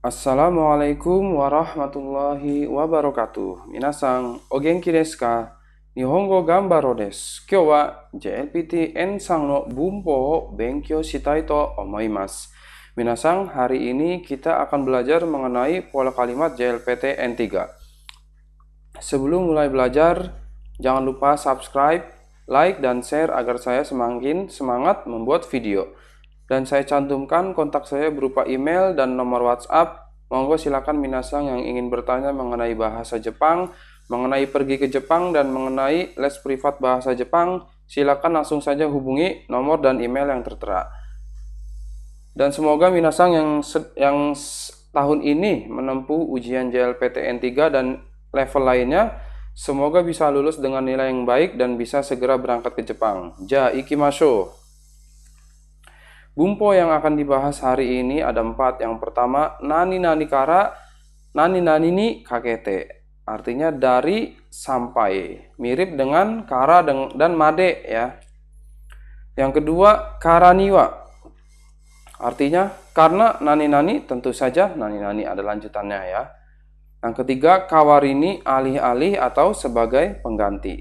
Assalamualaikum warahmatullahi wabarakatuh. Minasang, ogenki desu ka? Nihongo gambaro desu. Kyou wa JLPT N3 no bunpo o benkyou shitai to omoimasu. Minasang, hari ini kita akan belajar mengenai pola kalimat JLPT N3. Sebelum mulai belajar, jangan lupa subscribe, like, dan share agar saya semakin semangat membuat video dan saya cantumkan kontak saya berupa email dan nomor WhatsApp. Monggo silakan Minasang yang ingin bertanya mengenai bahasa Jepang, mengenai pergi ke Jepang dan mengenai les privat bahasa Jepang, silakan langsung saja hubungi nomor dan email yang tertera. Dan semoga Minasang yang yang tahun ini menempuh ujian JLPTN 3 dan level lainnya semoga bisa lulus dengan nilai yang baik dan bisa segera berangkat ke Jepang. Ja, ikimashou. Bumpo yang akan dibahas hari ini ada empat. Yang pertama, nani nani kara, nani nani ni kakete. Artinya dari sampai. Mirip dengan kara dan made ya. Yang kedua, karaniwa. Artinya karena nani nani tentu saja nani nani ada lanjutannya ya. Yang ketiga, kawarini alih-alih atau sebagai pengganti.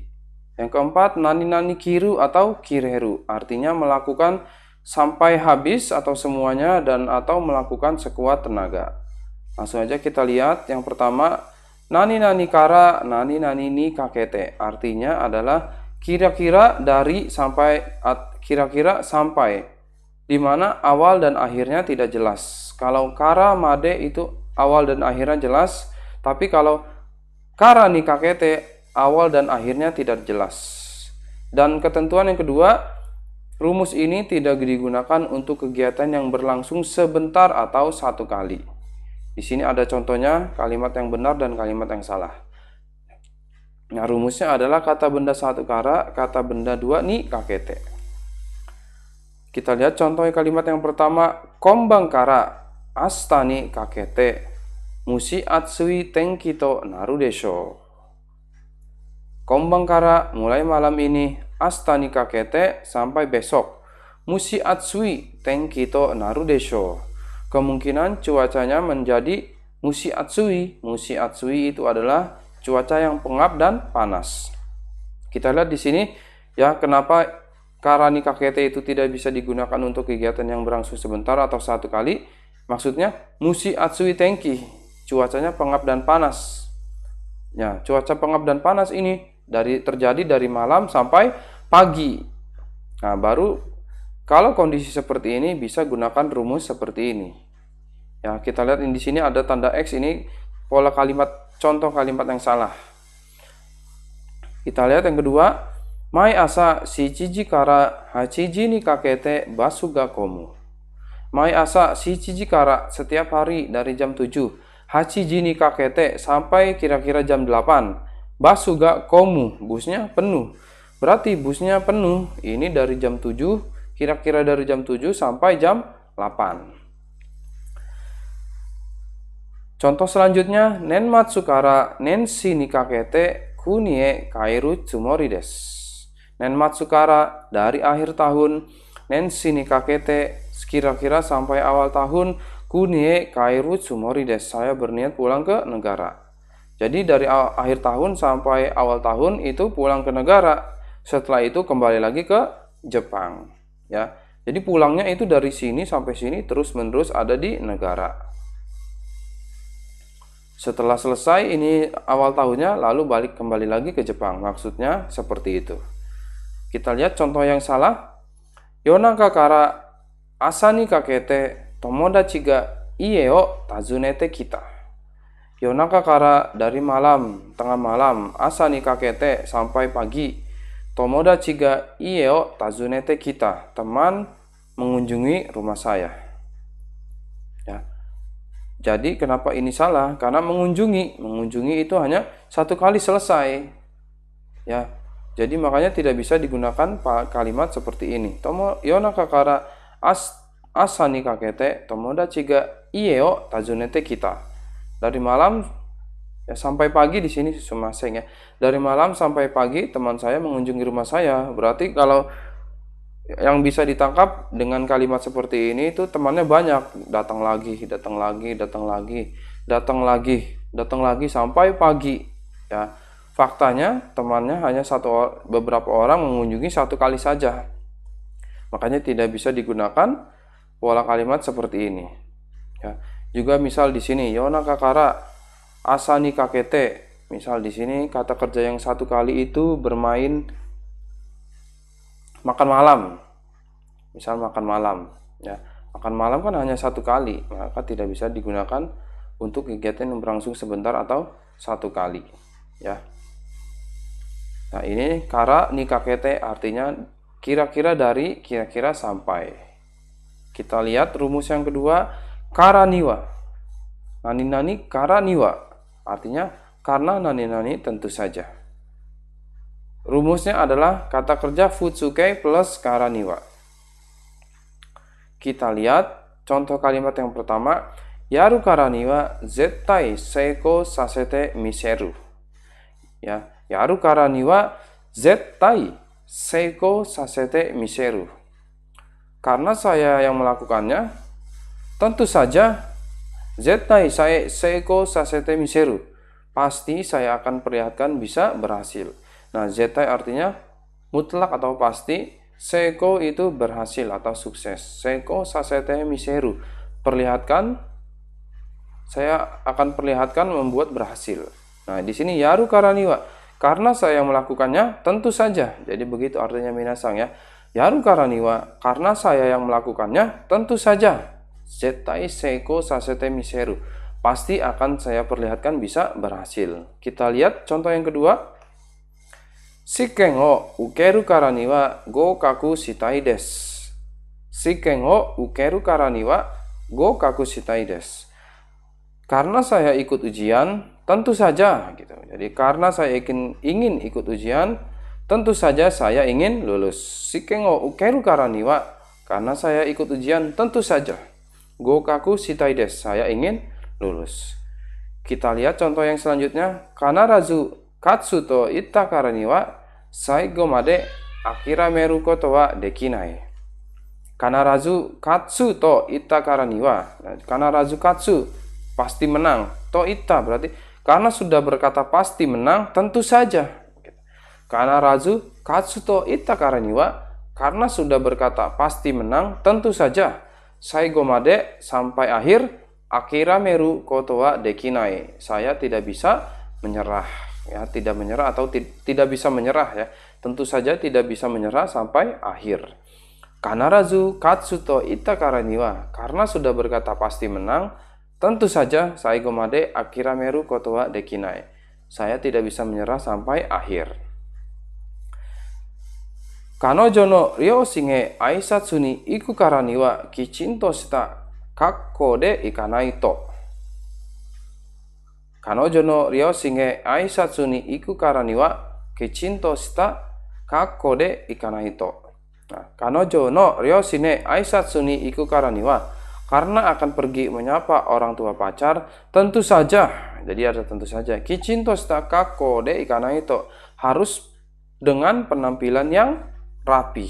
Yang keempat, nani nani kiru atau kireru. Artinya melakukan sampai habis atau semuanya dan atau melakukan sekuat tenaga. Langsung aja kita lihat yang pertama nani nani kara nani nani ni kakete. Artinya adalah kira-kira dari sampai kira-kira sampai di mana awal dan akhirnya tidak jelas. Kalau kara made itu awal dan akhirnya jelas, tapi kalau kara ni kakete awal dan akhirnya tidak jelas. Dan ketentuan yang kedua Rumus ini tidak digunakan untuk kegiatan yang berlangsung sebentar atau satu kali. Di sini ada contohnya kalimat yang benar dan kalimat yang salah. Nah, rumusnya adalah kata benda satu kara, kata benda dua ni kakete. Kita lihat contoh kalimat yang pertama, kombang kara, astani kakete, musi atsui teng kito naru desho. Kombang kara, mulai malam ini, asta nikah kete sampai besok. Musi atsui tenkito naru desho. Kemungkinan cuacanya menjadi musi atsui. Musi atsui itu adalah cuaca yang pengap dan panas. Kita lihat di sini ya kenapa karani kakete itu tidak bisa digunakan untuk kegiatan yang berlangsung sebentar atau satu kali. Maksudnya musi atsui tenki, cuacanya pengap dan panas. Ya, cuaca pengap dan panas ini dari terjadi dari malam sampai pagi. Nah, baru kalau kondisi seperti ini bisa gunakan rumus seperti ini. Ya, kita lihat di sini ada tanda X ini pola kalimat contoh kalimat yang salah. Kita lihat yang kedua, mai asa si ciji kara hachiji ni kakete basuga komu. Mai asa si ciji kara setiap hari dari jam 7 Hachiji ni kakete sampai kira-kira jam 8 Basuga komu busnya penuh Berarti busnya penuh. Ini dari jam 7, kira-kira dari jam 7 sampai jam 8. Contoh selanjutnya, nen matsukara nenshi ni kunie kairu tsumori desu. nen matsukara dari akhir tahun, nenshi ni kira-kira sampai awal tahun kunie kairu tsumori desu. Saya berniat pulang ke negara. Jadi dari akhir tahun sampai awal tahun itu pulang ke negara. Setelah itu kembali lagi ke Jepang, ya. Jadi pulangnya itu dari sini sampai sini terus-menerus ada di negara. Setelah selesai ini awal tahunnya lalu balik kembali lagi ke Jepang. Maksudnya seperti itu. Kita lihat contoh yang salah. Yonaka kara asani kakete tomodachi ga iye o tazunete kita. Yonaka kara dari malam, tengah malam, asani kakete sampai pagi Tomodachi ga ieo tazunete kita. Teman mengunjungi rumah saya. Ya. Jadi kenapa ini salah? Karena mengunjungi, mengunjungi itu hanya satu kali selesai. Ya. Jadi makanya tidak bisa digunakan kalimat seperti ini. Tomo yona kakara as asani kakete tomodachi ga ieo tazunete kita. Dari malam Ya, sampai pagi di sini Susumaseng ya. Dari malam sampai pagi teman saya mengunjungi rumah saya. Berarti kalau yang bisa ditangkap dengan kalimat seperti ini itu temannya banyak datang lagi datang lagi datang lagi datang lagi datang lagi sampai pagi ya faktanya temannya hanya satu beberapa orang mengunjungi satu kali saja makanya tidak bisa digunakan pola kalimat seperti ini ya juga misal di sini Yona Kakara asani kakete. Misal di sini kata kerja yang satu kali itu bermain makan malam. Misal makan malam, ya. Makan malam kan hanya satu kali, maka tidak bisa digunakan untuk kegiatan yang berlangsung sebentar atau satu kali, ya. Nah, ini kara nikakete artinya kira-kira dari kira-kira sampai. Kita lihat rumus yang kedua, karaniwa. Nani nani karaniwa Artinya karena nani-nani tentu saja. Rumusnya adalah kata kerja futsuke plus karaniwa. Kita lihat contoh kalimat yang pertama. Yaru karaniwa zettai seiko sasete miseru. Ya, yaru karaniwa zettai seiko sasete miseru. Karena saya yang melakukannya, tentu saja Zetai, nah, saya seko sasete miseru. Pasti saya akan perlihatkan bisa berhasil. Nah, zetai nah, artinya mutlak atau pasti. Seko itu berhasil atau sukses. Seko sasete miseru. Perlihatkan, saya akan perlihatkan membuat berhasil. Nah, di sini yaru karaniwa. Karena saya melakukannya, tentu saja. Jadi begitu artinya minasang ya. Yaru karaniwa, karena saya yang melakukannya, tentu saja zetai seiko sasete miseru. Pasti akan saya perlihatkan bisa berhasil. Kita lihat contoh yang kedua. Sikengo ukeru kara Go wa gokaku shitai desu. ukeru kara Go wa gokaku Karena saya ikut ujian, tentu saja gitu. Jadi karena saya ingin ingin ikut ujian, tentu saja saya ingin lulus. Sikengo o ukeru kara karena saya ikut ujian, tentu saja. Gokaku sitaides, Saya ingin lulus. Kita lihat contoh yang selanjutnya. Kana razu katsuto itakarani wa saigo made akira meru koto wa dekinai. razu katsu to itakarani wa. Nah, razu katsu pasti menang. To ita berarti karena sudah berkata pasti menang, tentu saja. Kana Razu katsu to Katsuto wa karena sudah berkata pasti menang, tentu saja. Gomade sampai akhir akira meru kotoa dekinai. Saya tidak bisa menyerah ya, tidak menyerah atau tidak bisa menyerah ya. Tentu saja tidak bisa menyerah sampai akhir. Kanarazu katsuto itakaraniwa karena sudah berkata pasti menang, tentu saja Gomade akira meru kotoa dekinai. Saya tidak bisa menyerah sampai akhir. Kanojono ryōshinge aisatsu ni iku kara ni wa kichinto shita kakko de ikanai to. Kanojono ryōshinge aisatsu ni iku kara ni wa kichinto shita kakko de ikanai to. Nah, Kanojono ryōshine aisatsu ni iku kara ni wa karena akan pergi menyapa orang tua pacar, tentu saja, jadi ada tentu saja, kicinto shita kakko de ikanai to harus dengan penampilan yang rapih.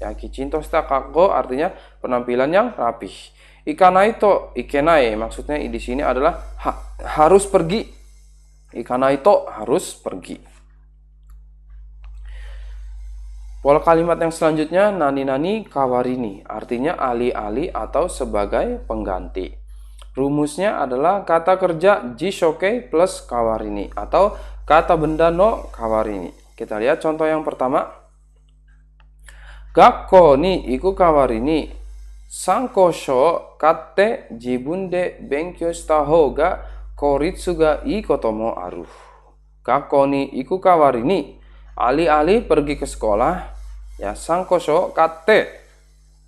Ya, kicinto shita kago artinya penampilan yang rapih. Ikanai to ikenai maksudnya di sini adalah ha, harus pergi. Ikanai to harus pergi. Pola kalimat yang selanjutnya nani-nani kawarini artinya alih-alih atau sebagai pengganti. Rumusnya adalah kata kerja jishoke plus kawarini atau kata benda no kawarini. Kita lihat contoh yang pertama aru. ali alih pergi ke sekolah ya sangkosho kate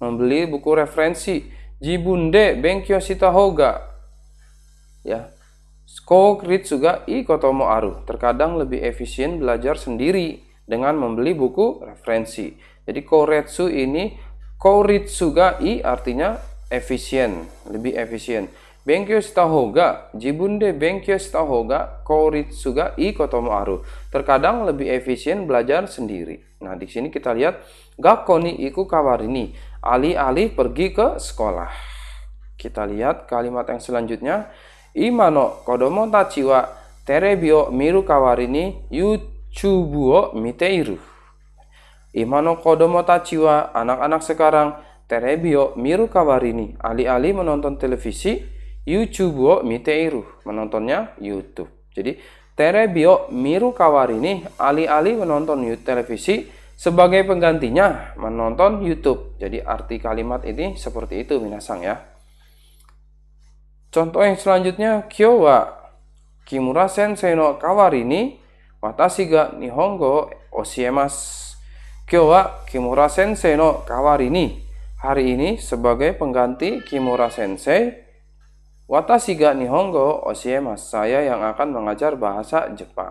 membeli buku referensi jibunde benkyo shita hoga ya Skokrit juga i kotomo aru. Terkadang lebih efisien belajar sendiri dengan membeli buku referensi. Jadi koretsu ini koritsu ga i artinya efisien, lebih efisien. Benkyo stahoga, jibunde benkyo stahoga koritsu ga i kotomo aru. Terkadang lebih efisien belajar sendiri. Nah, di sini kita lihat gakoni iku kawarini, alih-alih pergi ke sekolah. Kita lihat kalimat yang selanjutnya. Imano kodomo taciwa terebio miru kawarini yuchubuo miteiru. Imano Kodomo anak-anak sekarang, Terebio Miru Kawarini, alih-alih menonton televisi, YouTube wo Miteiru, menontonnya YouTube. Jadi, Terebio Miru Kawarini, alih-alih menonton YouTube televisi, sebagai penggantinya menonton YouTube. Jadi arti kalimat ini seperti itu minasang ya. Contoh yang selanjutnya kyo wa kimura sensei no kawarini watashi ga nihongo osiemas. Kimura Sensei Kawarini hari ini sebagai pengganti Kimura sensei watashi ga nihongo Oshiemas saya yang akan mengajar bahasa Jepang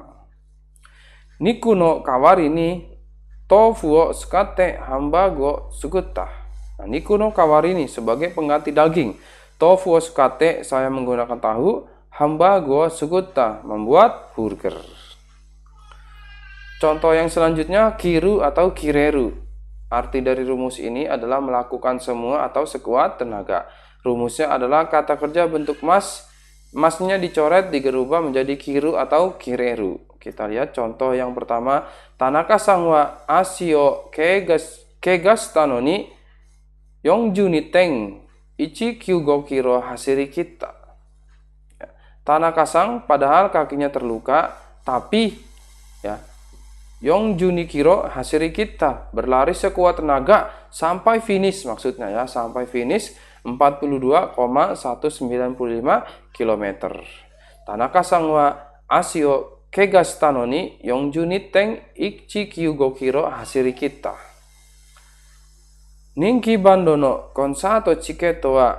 niku no kawari tofu wo sukate hambago sugutta nah, niku no kawari sebagai pengganti daging tofu wo sukate saya menggunakan tahu hambago sugutta membuat burger Contoh yang selanjutnya kiru atau kireru. Arti dari rumus ini adalah melakukan semua atau sekuat tenaga. Rumusnya adalah kata kerja bentuk mas, masnya dicoret digerubah menjadi kiru atau kireru. Kita lihat contoh yang pertama, Tanaka sangwa asio kegas kegas tanoni yong niteng ichi kyugo kiro hasiri kita. Ya. Tanaka sang padahal kakinya terluka tapi ya Yong Junikiro Hasiri Kita berlari sekuat tenaga sampai finish maksudnya ya sampai finish 42,195 km. Tanaka sang asio kegas Yong Juniteng Ikchi nitten ichikyugo kiro hasiri kita. Ningki Bandono konsato chiketo wa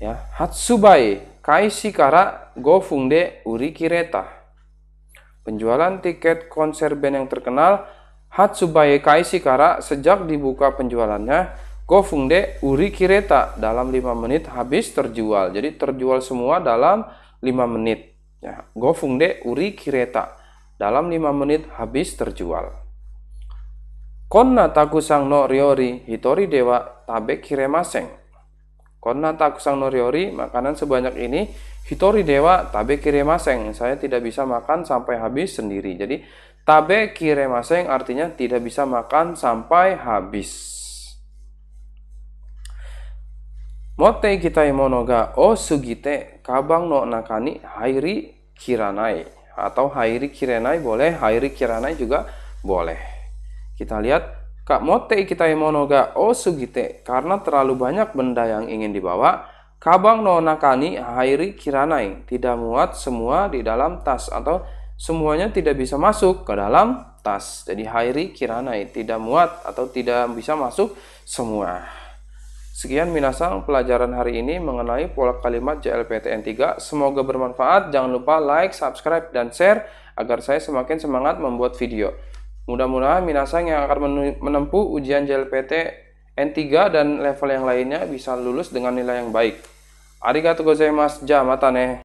ya hatsubai Kaisi kara Uri Kireta. Penjualan tiket konser band yang terkenal Hatsubaye Kaisikara sejak dibuka penjualannya Gofungde Uri Kireta dalam 5 menit habis terjual. Jadi terjual semua dalam 5 menit. Ya, Gofungde Uri Kireta dalam 5 menit habis terjual. Konna takusang no riori hitori dewa tabe kiremaseng. Karena takusang noriori, makanan sebanyak ini, hitori dewa tabe kiremaseng. Saya tidak bisa makan sampai habis sendiri. Jadi, tabe kiremaseng artinya tidak bisa makan sampai habis. Mote kita monoga o sugite kabang no nakani hairi kiranai atau hairi kiranai boleh, hairi kiranai juga boleh. Kita lihat Kak mote kita monoga osugite oh karena terlalu banyak benda yang ingin dibawa. Kabang no nakani hairi kiranai tidak muat semua di dalam tas atau semuanya tidak bisa masuk ke dalam tas. Jadi hairi kiranai tidak muat atau tidak bisa masuk semua. Sekian minasang pelajaran hari ini mengenai pola kalimat JLPTN 3. Semoga bermanfaat. Jangan lupa like, subscribe, dan share agar saya semakin semangat membuat video. Mudah-mudahan Minasang yang akan menempuh ujian JLPT N3 dan level yang lainnya bisa lulus dengan nilai yang baik. Arigatou gozaimasu, ja mata ne.